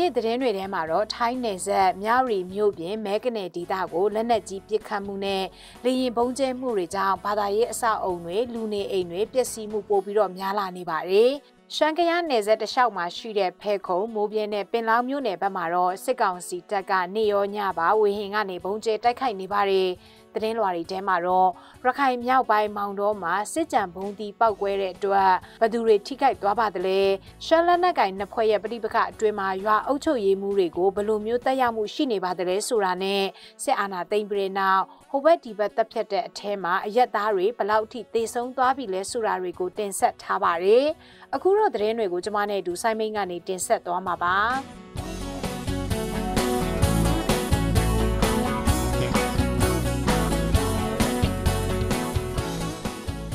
နေ့သတင်းတွေထဲမှာတော့ထိုင်းနယ်စပ်မြရီမြို့ပြင်မဲကနေဒေသကိုလက်နက်ကြီးပစ်ခတ်မှုနဲ့လေရင်ဘုံကျဲမှုတွေကြောင့်ဘာသာရေးအဆောက်အုံတွေလူနေအိမ်တွေပျက်စီးမှုပိုပြီးတော့များလာနေပါတယ်ရှမ်းကယားနယ်စပ်တလျှောက်မှာရှိတဲ့ဖဲခုံမိုးပြင်းနဲ့ပင်လောင်းမြို့နယ်ဘက်မှာတော့စစ်ကောင်စီတပ်ကနေရောညပါဝေဟင်ကနေဘုံကျဲတိုက်ခိုက်နေပါတယ်သတင်းလွှာတွေထဲမှာတော့ရခိုင်မြောက်ပိုင်းမောင်တော်မှာစစ်ကြံဘုံတီပောက်ကွဲတဲ့အတွက်ဘသူတွေထိခိုက်သွားပါသလဲရှမ်းလက်နက်ကင်နှစ်ဖွဲ့ရဲ့ပဋိပက္ခအတွင်းမှာရွာအုပ်ချုပ်ရေးမှုတွေကိုဘလိုမျိုးတက်ရောက်မှုရှိနေပါသလဲဆိုတာနဲ့စစ်အာဏာသိမ်းပြီးနောက်ဟိုဘက်ဒီဘက်တက်ဖြတ်တဲ့အထဲမှာအရက်သားတွေဘလောက်ထိတေဆုံးသွားပြီလဲဆိုတာတွေကိုတင်ဆက်ထားပါတယ်အခုတော့သတင်းတွေကိုကျွန်မနဲ့အတူစိုင်းမိန်ကနေတင်ဆက်သွားမှာပါ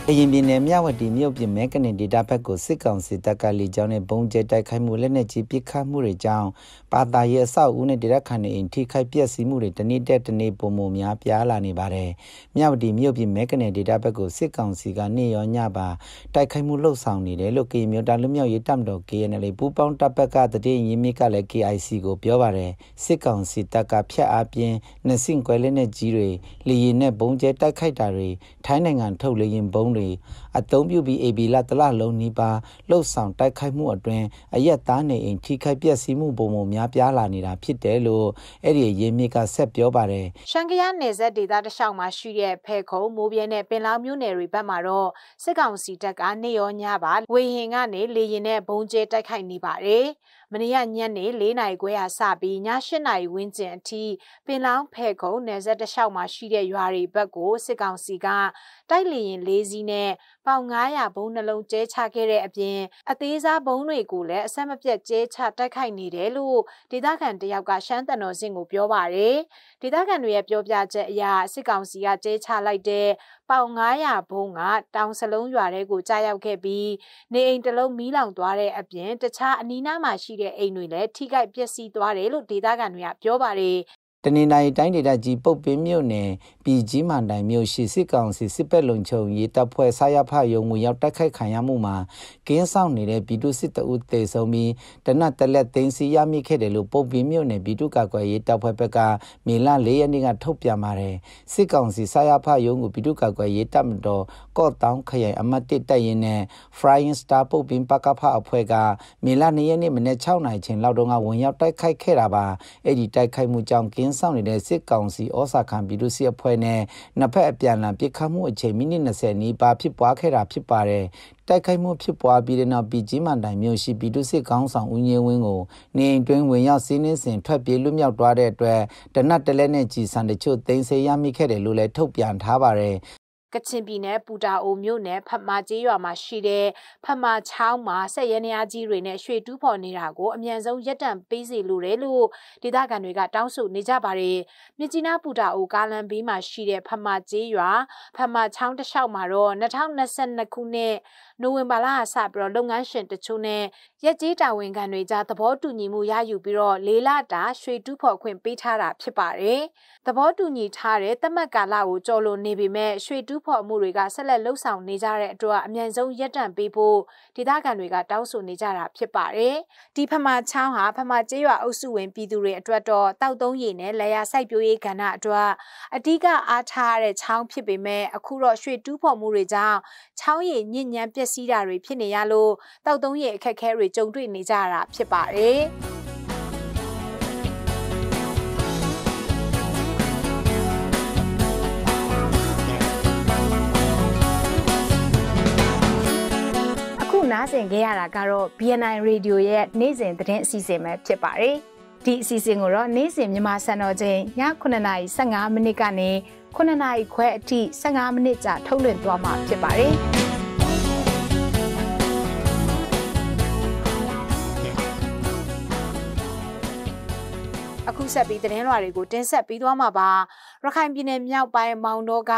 ကရင်ပြည်နယ်မြဝတီမြို့ပြင်မဲကနင်ဒေတာဘက်ကိုစစ်ကောင်စီတပ်ကလေကြောင်းနဲ့ဘုံကျဲတိုက်ခိုက်မှုလက်နက်ကြီးပစ်ခတ်မှုတွေကြောင့်ပါတာရဲ့အဆောက်အဦနဲ့ဒေတာခန်နေအိမ်ထိခိုက်ပျက်စီးမှုတွေတနေ့တက်တနေ့ပုံမှုများပြားလာနေပါတယ်။မြဝတီမြို့ပြင်မဲကနင်ဒေတာဘက်ကိုစစ်ကောင်စီကနေ့ရောညပါတိုက်ခိုက်မှုလှုပ်ဆောင်နေတယ်လို့ကရင်မြို့တာလူမျိုးရေးတပ်မတော် KNL ပူးပေါင်းတပ်ဘက်ကတတိယရင်းမြစ်ကလည်း KIC ကိုပြောပါတယ်။စစ်ကောင်စီတပ်ကဖျက်အားပြင်းနှစင်ကွဲလက်နက်ကြီးတွေလေရင်နဲ့ဘုံကျဲတိုက်ခိုက်တာတွေထိုင်းနိုင်ငံထုတ်လေရင်ဘုံတွေအသုံးပြုပြီး AB လတလလုံးနီးပါးလှုပ်ဆောင်တိုက်ခိုက်မှုအတွင်းအရက်သားနေအိမ်ထိခိုက်ပျက်စီးမှုပုံပုံများပြားလာနေတာဖြစ်တယ်လို့အဲ့ဒီရင်းမြစ်ကဆက်ပြောပါတယ်။ရှန်ကယားနယ်စပ်ဒေသတစ်လျှောက်မှာရှိတဲ့ဖဲခုံမိုးပြဲနဲ့ပင်လောင်မြို့နယ်တွေဘက်မှာတော့စစ်ကောင်စီတပ်ကနေရောညပါဝေဟင်ကနေလေရင်နဲ့ဘုံကျဲတိုက်ခိုက်နေပါတယ်။မနေ့ကညနေ၄နာရီခွဲကစပြီးည၈နာရီဝန်းကျင်အထိ ပင်လောင်းဖဲခုံနယ်ဆက်တလျှောက်မှာရှိတဲ့ရွာတွေဘက်ကိုစစ်ကောင်စီကတိုက်လေရင်၄စီးနဲ့ပေါင်900ဘုံနှလုံးကျဲချခဲ့တဲ့အပြင်အသေးစားဘုံတွေကိုလည်းအဆက်မပြတ်ကျဲချတိုက်ခိုက်နေတယ်လို့ဒေသခံတယောက်ကရှမ်းတန်တော်စင်ကိုပြောပါတယ်။ဒေသခံတွေရဲ့ပြောပြချက်အရစစ်ကောင်စီကကျဲချလိုက်တဲ့ပေါင်900ဘုံကတောင်စလုံးရွာတဲကိုကြားရောက်ခဲ့ပြီးနေအိမ်တစ်လုံးမီးလောင်သွားတဲ့အပြင်တခြားအနီးနားမှာရှိတဲ့အိမ်တွေလည်းထိခိုက်ပျက်စီးသွားတယ်လို့ဒေသခံတွေကပြောပါတယ်တနင်္လာရီတိုင်းဒေသကြီးပုတ်ပင်မြို့နယ်ပြည်ကြီးမှန်တိုင်မြို့ရှိစစ်ကောင်စီစစ်ဘက်လုံခြုံရေးတပ်ဖွဲ့ဆာရဖယုံငွေရောက်တိုက်ခိုက်ခံရမှုမှာကင်းဆောင်နေတဲ့ပြည်သူစစ်တအုပ်တေဆုံးပြီးတနတ်တလက်သိမ်းစီရမိခဲ့တယ်လို့ပုတ်ပင်မြို့နယ်ပြည်သူ့ကာကွယ်ရေးတပ်ဖွဲ့ဘက်ကမေလ၄ရက်နေ့ကထုတ်ပြန်ပါတယ်စစ်ကောင်စီဆာရဖယုံကိုပြည်သူ့ကာကွယ်ရေးတပ်မတော်ကော့တောင်းခရိုင်အမတ်တစ်တပ်ရင်းနဲ့ Flying Star ပုတ်ပင်ပကဖအဖွဲ့ကမေလ၄ရက်နေ့မနေ့6နိုင်ချင်းလောက်တော့ကဝင်ရောက်တိုက်ခိုက်ခဲ့တာပါအဲ့ဒီတိုက်ခိုက်မှုကြောင့်ကင်းင်းဆောင်နေတဲ့စစ်ကောင်စီဩစာခံပြည်သူစစ်အဖွဲ့နဲ့နှစ်ဖက်အပြန်အလှန်ပစ်ခတ်မှုအချိန်မိနစ်20နီးပါးဖြစ်ပွားခဲ့တာဖြစ်ပါတယ်တိုက်ခိုက်မှုဖြစ်ပွားပြီးတဲ့နောက်ပြည်ကြီးမှတိုင်မြို့ရှိပြည်သူစစ်ကောင်ဆောင်ဦးငင်းဝင်းကိုနေအိမ်တွင်းဝင်ရောက်စီးနှင်းစဉ်ထွက်ပြေးလွတ်မြောက်သွားတဲ့အတွက်တနတ်တလဲနဲ့ကြည်စံတချို့တင်ဆေးရမိခဲ့တယ်လို့လည်းထုတ်ပြန်ထားပါတယ်ကချင်ပြည်နယ်ပူတာအိုမြို့နယ်ဖတ်မာကျေးရွာမှာရှိတဲ့ဖတ်မာချောင်းမှာဆက်ရဲနေရကြီးတွေနဲ့ရွှေတူးဖော်နေတာကိုအမြန်ဆုံးရပ်တန့်ပေးစီလိုတယ်လို့ဒေသခံတွေကတောင်းဆိုနေကြပါတယ်။မြကြီးနားပူတာအိုကားလန်ဘေးမှာရှိတဲ့ဖတ်မာကျေးရွာဖတ်မာချောင်းတစ်လျှောက်မှာတော့2022ခုနှစ်နိုဝင်ဘာလကစပြီးတော့လုပ်ငန်းရှင်တချို့နဲ့ရက်ကြီးတာဝန်ခံတွေကြားသဘောတူညီမှုရယူပြီးတော့လေးလတာရွှေတူးဖော်ခွင့်ပေးထားတာဖြစ်ပါတယ်။သဘောတူညီထားတဲ့တမတ်ကာလကိုကြော်လွန်နေပေမဲ့ရွှေတူးဖော်မှုတွေကဆက်လက်လှုပ်ဆောင်နေကြတဲ့အတွက်အမြန်ဆုံးရပ်တန့်ပေးဖို့ဒေသခံတွေကတောင်းဆိုနေကြတာဖြစ်ပါတယ်။ဒီဖမချောင်းဟာဖမကျေးရွာအုပ်စုဝင်ပြည်သူတွေအတွက်တော့တောက်သုံးရည်နဲ့လယ်ယာစိုက်ပျိုးရေးကဏ္ဍအတွက်အဓိကအားထားတဲ့ချောင်းဖြစ်ပေမဲ့အခုတော့ရွှေတူးဖော်မှုတွေကြောင့်ချောင်းရည်ညဉ့်ညံပျက်စီးတာတွေဖြစ်နေရလို့တောက်သုံးရဲ့အခက်အခဲတွေကြုံတွေ့နေကြရတာဖြစ်ပါတယ်။နားဆင်ခဲ့ရတာကတော့ BNI Radio ရဲ့နေ့စဉ်သတင်းအစီအစဉ်ပဲဖြစ်ပါတယ်။ဒီအစီအစဉ်ကိုတော့နေ့စဉ်မြန်မာစံတော်ချိန်ည9:55မိနစ်ကနေ9:00ခွဲအထိ15မိနစ်ကြာထုတ်လွှင့်သွားမှာဖြစ်ပါတယ်။ဆက်ပြီးသတင်းလွှာတွေကိုတင်ဆက်ပြီးသွားမှာပါရခိုင်ပြည်နယ်မြောက်ပိုင်းမောင်တော်က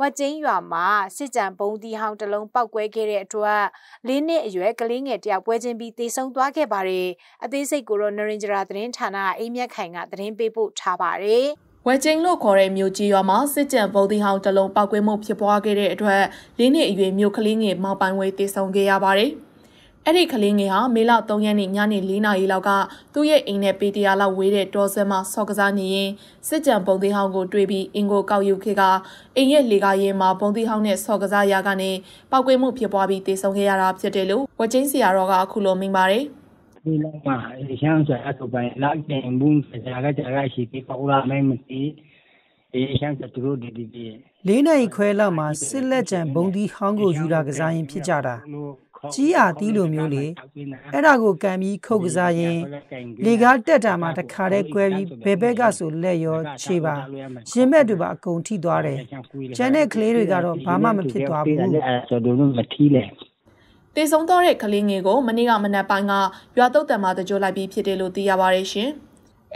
ဝက်ကျင်းရွာမှာစစ်ကြံဘုံဒီဟောင်းတစ်လုံးပောက်ကွဲခဲ့တဲ့အတွက်၄နှစ်အရွယ်ကလေးငယ်တယောက်ပွဲချင်းပြီးတေဆုံးသွားခဲ့ပါတယ်အသေးစိတ်ကိုတော့နရင်ဂျရာသတင်းဌာနအိမ်မြက်ခိုင်ကသတင်းပေးပို့ထားပါတယ်ဝက်ကျင်းလို့ခေါ်တဲ့မြို့ကြီးရွာမှာစစ်ကြံဗုဒ္ဓဟောင်းတလုံးပောက်ကွဲမှုဖြစ်ပွားခဲ့တဲ့အတွက်လင်းနေအရွယ်မြို့ကလေးငယ်မောင်ပိုင်ဝေတည်ဆုံခဲ့ရပါတယ်အဲ့ဒီကလေးငယ်ဟာမေလ3ရက်နေ့ညနေ4နာရီလောက်ကသူ့ရဲ့အိမ်နဲ့ပေတရာလောက်ဝေးတဲ့တောဆွဲမှာဆော့ကစားနေရင်စစ်ကြံပုံသေးဟောင်းကိုတွေ့ပြီးအင်ကိုကောက်ယူခဲ့ကအိမ်ရဲ့လေကားရင်မှာပုံသေးဟောင်းနဲ့ဆော့ကစားရာကနေပောက်ကွေးမှုဖြစ်ပွားပြီးတေဆုံးခဲ့ရတာဖြစ်တယ်လို့ဝချင်းစီယာတော်ကအခုလိုမိန့်ပါတယ်ဒီလောက်မှာရှမ်းဆိုအတူပိုင်းလောက်တင်ဘူးစကားကြရရှိပြီးပေါ်လာမယ်မသိေရှမ်းကသူတို့ဒီဒီလေးနိုင်ခွဲလောက်မှာစစ်လက်ကြံဘုံဒီဟောင်းကိုယူတာကစားရင်ဖြစ်ကြတာကြီးအာသီးလိုမျိုးလေအဲ့ဒါကိုကန်ပြီးခုတ်ကစားရင်လေကားတက်တာမှတခါတည်းကွဲပြီးဘယ်ဘက်ကဆိုလက်ရောခြေပါရင်မဲ့တွေပါအကုန်ထိသွားတယ်ကျန်တဲ့ကလေးတွေကတော့ဘာမှမဖြစ်သွားဘူးတေဆုံးတော့တဲ့ကလေးငယ်ကိုမနေ့ကမနက်ပိုင်းကရွာတုတ်တံမှာတကြိုလိုက်ပြီးဖြစ်တယ်လို့သိရပါတယ်ရှင်။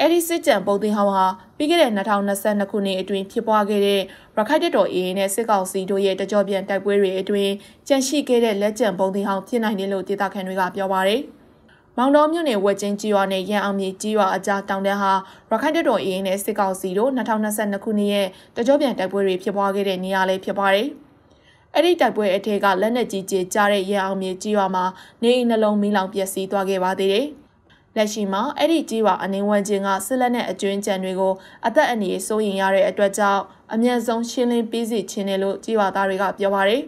အဲဒီစစ်ကြံပုံသင်ဟောင်းဟာပြီးခဲ့တဲ့2022ခုနှစ်အတွင်းဖြစ်ပွားခဲ့တဲ့ရခိုင်တပ်တော် AA နဲ့စစ်ကောင်စီတို့ရဲ့တကြောပြန်တိုက်ပွဲတွေအတွင်းကြန့်ရှိခဲ့တဲ့လက်ကြံပုံသင်ဟောင်းဖြစ်နိုင်တယ်လို့ဒေသခံတွေကပြောပါတယ်။မောင်တော်မြို့နယ်ဝက်ချင်းကြီးရွာနဲ့ရန်အောင်မြေကြီးရွာအကြားတောင်တန်းဟာရခိုင်တပ်တော်အင်းနဲ့စစ်ကောင်စီတို့2022ခုနှစ်ရဲ့တကြောပြန်တိုက်ပွဲတွေဖြစ်ပွားခဲ့တဲ့နေရာလေးဖြစ်ပါတယ်။အဲ့ဒီတိုက်ပွဲအထက်ကလက်နက်ကြီးကြီးကြားတဲ့ရန်အောင်မြေကြီးရွာမှာနေအိမ်နှလုံးမီးလောင်ပျက်စီးသွားခဲ့ပါသေးတယ်။လက်ရှိမှာအဲ့ဒီကြီးပါအနေဝန်ချင်းကစစ်လက်နဲ့အကျွင်းကြံတွေကိုအသက်အန္တရာယ်စိုးရင်ရတဲ့အတွက်ကြောင့်အမြန်ဆုံးရှင်းလင်းပေးစီခြင်းတယ်လို့ကြီးပါသားတွေကပြောပါတယ်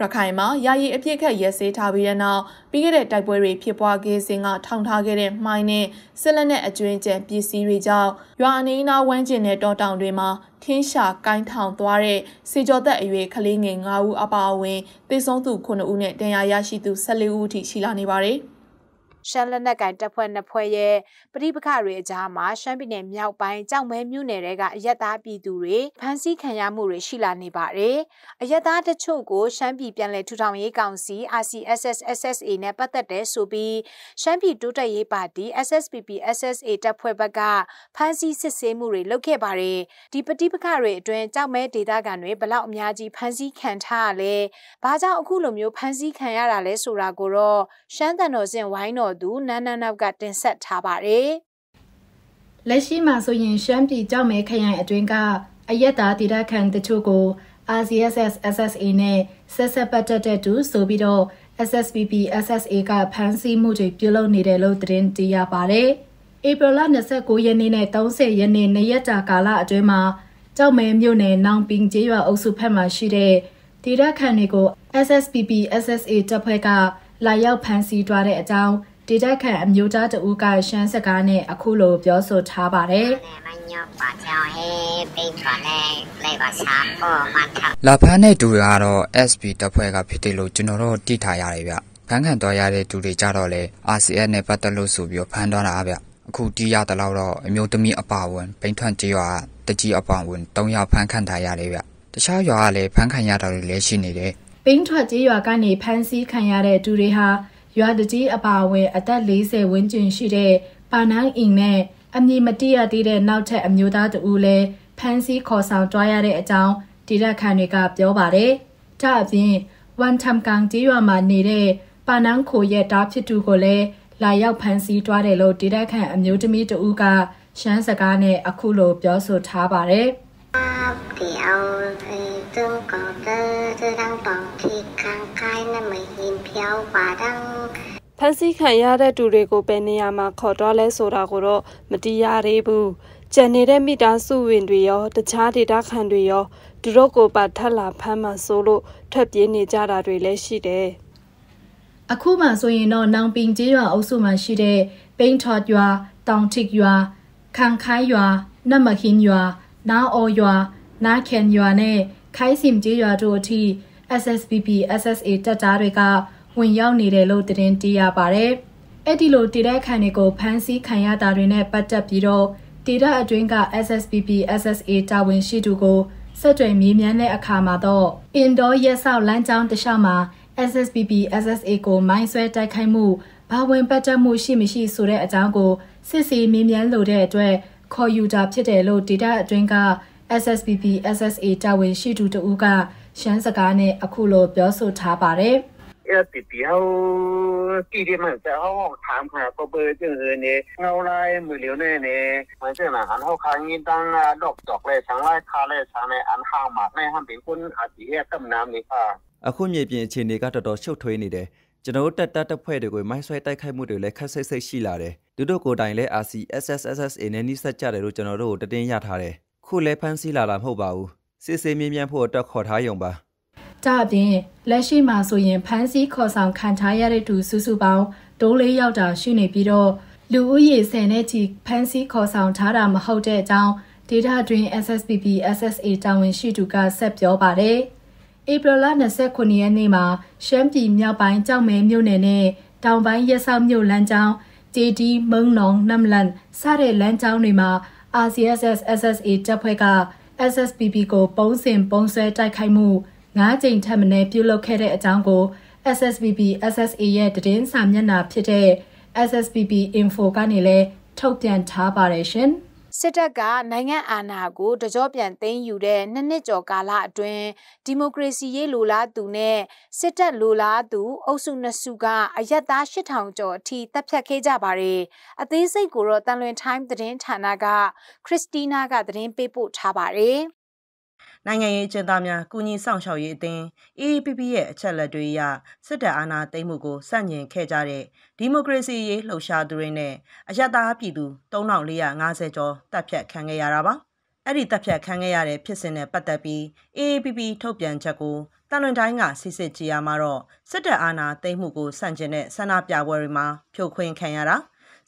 ရခိုင်မှာယာယီအပြစ်ခတ်ရဲစေးထားပြီးတဲ့နောက်ပြီးခဲ့တဲ့တိုက်ပွဲတွေဖြစ်ပွားခဲ့စဉ်ကထောင်ထားခဲ့တဲ့မှိုင်းနဲ့စစ်လက်နဲ့အကျွင်းကျန်ပစ္စည်းတွေကြောင့်ရွာအနေနာဝန်းကျင်တဲ့တောတောင်တွေမှာထင်းရှာကိုင်းထောင်သွားတဲ့စေကျော်သက်အရွယ်ကလေးငယ်9ဦးအပါအဝင်သေဆုံးသူ9ဦးနဲ့ဒဏ်ရာရရှိသူ14ဦးအထိရှိလာနေပါတယ်။ရှမ်းလက်နက်ကင်တပ်ဖွဲ့နှစ်ဖွဲ့ရဲ့ပဋိပက္ခတွေအကြားမှာရှမ်းပြည်နယ်မြောက်ပိုင်းကြောက်မဲမြို့နယ်တွေကအရက်သားပြည်သူတွေဖမ်းဆီးခံရမှုတွေရှိလာနေပါတယ်။အရက်သားတချို့ကိုရှမ်းပြည်ပြည်နယ်ထူထောင်ရေးကောင်စီ RCSS SSA နဲ့ပတ်သက်တဲ့ဆိုပြီးရှမ်းပြည်တိုးတက်ရေးပါတီ SSPP SSA တပ်ဖွဲ့ဘက်ကဖမ်းဆီးစစ်ဆေးမှုတွေလုပ်ခဲ့ပါတယ်။ဒီပဋိပက္ခတွေအတွင်းကြောက်မဲဒေသခံတွေဘလောက်အများကြီးဖမ်းဆီးခံထားရလဲ။ဘာကြောင့်အခုလိုမျိုးဖမ်းဆီးခံရတာလဲဆိုတာကိုတော့ရှမ်းတန်တော်စင်ဝိုင်းတော်တော်သူနန်းနန်းနောက်ကတင်ဆက်ထားပါတယ်။လက်ရှိမှာဆိုရင်ရှမ်းပြည်ကြောက်မဲခရိုင်အတွင်းကအယက်သားဒေသခံတချို့ကို RCSS SSA နဲ့ဆက်ဆက်ပတ်သက်တဲ့သူဆိုပြီးတော့ SSPP SSA ကဖမ်းဆီးမှုတွေပြုလုပ်နေတယ်လို့သတင်းတရပါတယ်။ဧပြီလ29ရက်နေ့နဲ့30ရက်နေ့နေ့ရက်တာကာလအတွင်းမှာကြောက်မဲမြို့နယ်နောင်ပင်ကျေးရွာအုပ်စုဖက်မှာရှိတဲ့ဒေသခံတွေကို SSPP SSA တပ်ဖွဲ့ကလာရောက်ဖမ်းဆီးထားတဲ့အကြောင်းဒေတာခန့်အမျိုးသားတဦးကရှမ်းစကားနဲ့အခုလိုပြောဆိုထားပါတယ်။လာဖန်းနဲ့တူတာကတော့ SB တပ်ဖွဲ့ကဖြစ်တယ်လို့ကျွန်တော်တို့သိထားရတယ်ဗျ။ဖမ်းခံသွားရတဲ့သူတွေကြတော့လေ RCS နဲ့ပတ်သက်လို့ဆိုပြီးဖမ်းသွားတာဗျ။အခုတီးရတလောက်တော့အမျိုးသမီးအပါဝင်ပိန်ထွန့်ကြေးရွာတကြီးအပါဝင်၃ယောက်ဖမ်းခံထားရတယ်ဗျ။တခြားရွာကလည်းဖမ်းခံရတာတွေလည်းရှိနေတယ်။ပိန်ထွန့်ကြေးရွာကနေဖမ်းဆီးခံရတဲ့သူတွေဟာရွာတကြီးအပါအဝင်အသက်40ဝန်းကျင်ရှိတဲ့ပါနန်းအင်နဲ့အမည်မတိရသေးတဲ့နောက်ထပ်အမျိုးသားတဦးလည်းဖမ်းဆီးခေါ်ဆောင်တွားရတဲ့အကြောင်းဒေသခံတွေကပြောပါတယ်။ဒါအပြင်ဝန်ထမ်ကန်ကျေးရွာမှာနေတဲ့ပါနန်းခိုရဲ့တားဖြစ်သူကိုလည်းလာရောက်ဖမ်းဆီးတွားတယ်လို့ဒေသခံအမျိုးသမီးတဦးက ရှမ်းစကားနဲ့အခုလိုပြောဆိုထားပါတယ်။中国的这张短期刚开那么银票把当ဖန်စီခံရတဲ့သူတွေကိုပဲနေရာမှာခေါ်တော့လဲဆိုတာကိုတော့မတိရသေးဘူး။ကြံနေတဲ့မိသားစုဝင်တွေရော တခြားဒေသခံတွေရောသူတို့ကိုပါထပ်လာဖမ်းမှဆိုလို့ထွက်ပြေးနေကြတာတွေလည်းရှိတယ်။အခုမှဆိုရင်တော့နောင်ပင်ကျေးရွာအုပ်စုမှာရှိတဲ့ပိန်ထော်ရွာ၊တောင်ထစ်ရွာ၊ခံခိုင်းရွာ၊နမခင်းရွာ၊နာအော်ရွာနာခင်ရွာနဲ့ခိုင်းစင်ကြီးရွာတို့အထိ SSPP SSA တပ်သားတွေကဝင်ရောက်နေတယ်လို့သတင်းတရပါတယ်။အဲ့ဒီလိုတိတဲ့ခံတွေကိုဖမ်းဆီးခံရတာတွေနဲ့ပတ်သက်ပြီးတော့တိရအတွင်းက SSPP SSA တာဝန်ရှိသူကိုဆက်တွေ့မေးမြန်းတဲ့အခါမှာတော့အင်ဒေါ်ရက်ဆောက်လမ်းကြောင်းတစ်လျှောက်မှာ SSPP SSA ကိုမိုင်းဆွဲတိုက်ခိုက်မှုဘာဝင်ပတ်သက်မှုရှိမရှိဆိုတဲ့အကြောင်းကိုစစ်စီမေးမြန်းလိုတဲ့အတွက်ခေါ်ယူတာဖြစ်တယ်လို့ဒေတာအတွင်းက SSPP SSA တာဝန်ရှိသူတဦးကရှမ်းစကားနဲ့အခုလို ပြောဆိုထားပါတယ်။要比比后地点嘛，在后后谈判不不就是呢，后来没留呢呢，反正啦，然后看你当啊，落脚嘞，上来卡嘞，上来安好嘛，那还别管他底下干么呢？啊，အခုမြေပြင်အခြေအနေကတော်တော်ရှုပ်ထွေးနေတယ်။ကျွန်တော်တက်တက်တက်ဖွဲ့တွေကိုမိုင်းဆွဲတိုက်ခိုက်မှုတွေလည်းခက်ဆိတ်ဆိတ်ရှိလာတယ်သူတို့ကိုယ်တိုင်လည်း RCSSSSA နဲ့နှိစက်ကြတယ်လို့ကျွန်တော်တို့ကိုတတင်းရထားတယ်ခုလည်းဖမ်းဆီးလာတာမဟုတ်ပါဘူးစစ်ဆေးမြင်းမြန်းဖို့အတွက်ခေါ်ထားရုံပါဒါအပြင်လက်ရှိမှာဆိုရင်ဖမ်းဆီးခေါ်ဆောင်ခံထားရတဲ့သူစုစုပေါင်းတိုးလေးယောက်တာ ရှိနေပြီးတော့လူဦးရေ10နဲ့ချီဖမ်းဆီးခေါ်ဆောင်ထားတာမဟုတ်တဲ့အကြောင်းဒေတာတွင် SSPP SSA တာဝန်ရှိသူကဆက်ပြောပါတယ်။ဧပြီလ29ရက်နေ့မှာရှမ်းပြည်မြောက်ပိုင်းကြောက်မဲမြို့နယ်နဲ့တောင်ပိုင်းရက်စောက်မြို့လမ်းကြောင်းဂျေတီမုံနောင်နမ်လန်စတဲ့လမ်းကြောင်းတွေမှာ RCSS SSA တပ်ဖွဲ့က SSPP ကိုပုံစင်ပုံဆွဲတိုက်ခိုက်မှု၅ကြိမ်ထပ်မံပြုလုပ်ခဲ့တဲ့အကြောင်းကို SSPP SSA ရဲ့တည်င်းစာမျက်နှာဖြစ်တဲ့ SSPP Info ကနေလည်းထုတ်ပြန်ထားပါတယ်ရှင်။စစ်တပ်ကနိုင်ငံအာဏာကိုတကြောပြန်သိမ်းယူတဲ့နှစ်နှစ်ကျော်ကာလအတွင်းဒီမိုကရေစီရေးလိုလားသူနဲ့စစ်တပ်လိုလားသူ အုပ်စုနှစ်စုကအယက်သား8000ကျော်အထိတပ်ဖြတ်ခဲ့ကြပါတယ်။အသေးစိတ်ကိုတော့တန်လွင် time သတင်းဌာနကခရစ်စတီးနားကသတင်းပေးပို့ထားပါတယ်။နိုင်ငံရေးအကျဉ်းသားများကုညီဆောင်ရှောက်ရေးအသင်း AAPP ရဲ့အချက်လက်တွေအရစစ်တပ်အာဏာသိမ်းမှုကိုဆန့်ကျင်ခဲ့ကြတဲ့ဒီမိုကရေစီရေးလှုပ်ရှားသူတွေနဲ့အယက်သားပြည်သူ3450ကျော်တပ်ဖြတ်ခံခဲ့ရတာပါ။အဲ့ဒီတပ်ဖြတ်ခံခဲ့ရတဲ့ဖြစ်စဉ်နဲ့ပတ်သက်ပြီး AAPP ထုတ်ပြန်ချက်ကိုတန်လွင်တိုင်းကစစ်စစ်ကြည်ရမှာတော့စစ်တပ်အာဏာသိမ်းမှုကိုဆန့်ကျင်တဲ့ဆန္ဒပြပွဲတွေမှာဖြိုခွင်းခံရတာ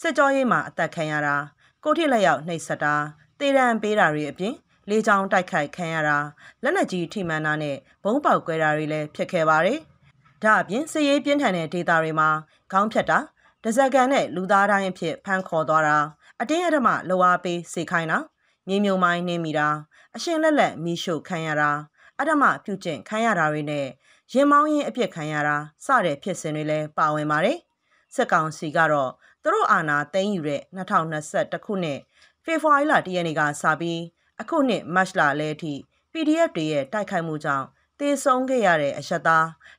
စစ်ကြောရေးမှာအသက်ခံရတာကိုထိလက်ရောက်နှိပ်စက်တာတေရန်ပေးတာတွေအပြင်လေကြောင်းတိုက်ခိုက်ခံရတာလက်နက်ကြီးထိမှန်တာနဲ့ဘုံပေါက်ကွဲတာတွေလည်းဖြစ်ခဲ့ပါတယ်။ဒါအပြင်စစ်ရေးပြင်းထန်တဲ့ဒေသတွေမှာခေါင်းဖြတ်တာဒဇက်ကန်နဲ့လူသားတိုင်းအဖြစ်ဖမ်းခေါ်သွားတာအတင်းအဓမ္မလှော်အားပေးစေခိုင်းတာမြေမြုံမိုင်းနှင်းမိတာအရှင်လက်လက်မိရှုခံရတာအဓမ္မပြုကျင့်ခံရတာတွေနဲ့ရင်မောင်းရင်အပြစ်ခံရတာစတဲ့ဖြစ်စဉ်တွေလည်းပါဝင်ပါတယ်။စစ်ကောင်စီကတော့သူတို့အာဏာသိမ်းယူတဲ့2021ခုနှစ်ဖေဖော်ဝါရီလတရနေ့ကစပြီးအခုနှစ်မတ်လလဲအထိ PDF တွေရဲ့တိုက်ခိုက်မှုကြောင့်သေဆုံးခဲ့ရတဲ့အရသာ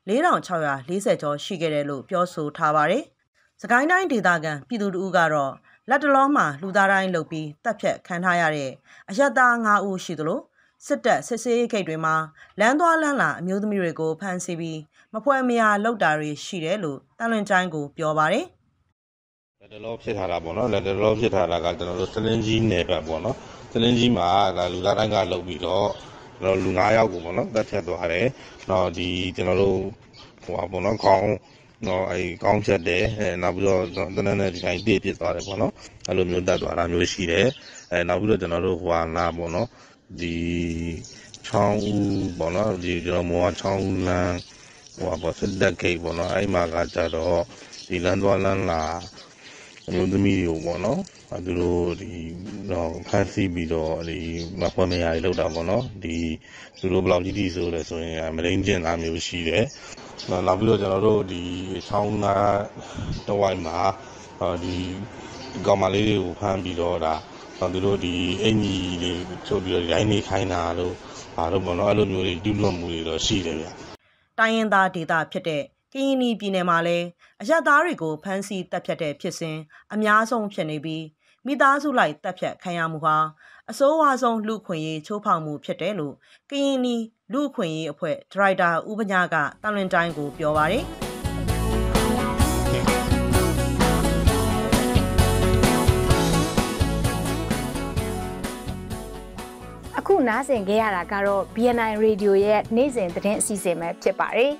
4640ကျော်ရှိခဲ့တယ်လို့ပြောဆိုထားပါတယ်။စကိုင်းတိုင်းဒေသခံပြည်သူတို့ကတော့လက်တလုံးမှာလူသားတိုင်းလုပ်ပြီးတပ်ဖြတ်ခံထားရတဲ့အရသာ9ဦးရှိသလိုစစ်တပ်စစ်ဆေးရေးဂိတ်တွေမှာလမ်းသွားလမ်းလာအမျိုးသမီးတွေကိုဖမ်းဆီးပြီးမဖွဲမရာလုပ်တာတွေရှိတယ်လို့တန်လွင်တိုင်းကိုပြောပါတယ်။လက်တလုံးဖြစ်ထားတာပေါ့နော်လက်တလုံးဖြစ်ထားတာကကျွန်တော်တို့သလင်းကြီးနယ်ဘက်ပေါ့နော်။သတင်းကြီးမှာဒါလူသားတိုင်းကလုပ်ပြီးတော့ကျွန်တော်လူ9ယောက်ကိုပေါ့နော်တက်ဖြတ်သွားတယ်။တော့ဒီကျွန်တော်တို့ဟိုပါပေါ့နော်ခေါင်းတော့အဲကောင်းဖြတ်တယ်အဲနောက်ပြီးတော့တနက်နေ့ဒီတိုင်းတည့်ဖြစ်သွားတယ်ပေါ့နော်အဲလိုမျိုးတက်သွားတာမျိုးရှိတယ်အဲနောက်ပြီးတော့ကျွန်တော်တို့ဟွာလာပေါ့နော်ဒီချောင်းဦးပေါ့နော်ဒီကျွန်တော်မောချောင်းဦးလမ်းဟိုပါစက်ဒက်ဂိတ်ပေါ့နော်အဲ့မှာကကြတော့ဒီလမ်းသွားလမ်းလာအမျိုးသမီးတွေကိုပေါ့နော်သူတို့ဒီတော့ဖန်ဆီးပြီးတော့ဒီမဖွင့်မရတွေလောက်တာပေါ့နော်ဒီသူတို့ဘလောက်ကြီးတိဆိုလဲဆိုရင်မရင်းကျင်သားမျိုးရှိတယ်နောက်ပြီးတော့ကျွန်တော်တို့ဒီဆောင်းသားတဝိုက်မှာဒီကောင်မလေးတွေကိုဖမ်းပြီးတော့ဒါသူတို့ဒီအင်ကြီးတွေချုပ်ပြီးတော့ရိုင်းနေခိုင်းတာလို့ဘာလို့ပေါ့နော်အဲ့လိုမျိုးတွေတူးလွန်မှုတွေတော့ရှိတယ်ဗျတိုင်းရင်းသားဒေသဖြစ်တဲ့ကရင်နီပြည်နယ်မှာလည်းအရက်သားတွေကိုဖမ်းဆီးတပ်ဖြတ်တဲ့ဖြစ်စဉ်အများဆုံးဖြစ်နေပြီးမိသားစုလိုက်တပ်ဖြတ်ခံရမှုဟာအစိုးရဆုံးလူခွင့်ရေးချိုးဖောက်မှုဖြစ်တယ်လို့ကရင်နီလူခွင့်ရေးအဖွဲ့ဒရိုက်တာဥပညာကတလွင်တိုင်းကိုပြောပါတယ်ခုနားဆင်ကြရတာကတော့ BNI Radio ရဲ့နေ့စဉ်သတင်းအစီအစဉ်ပဲဖြစ်ပါတယ်။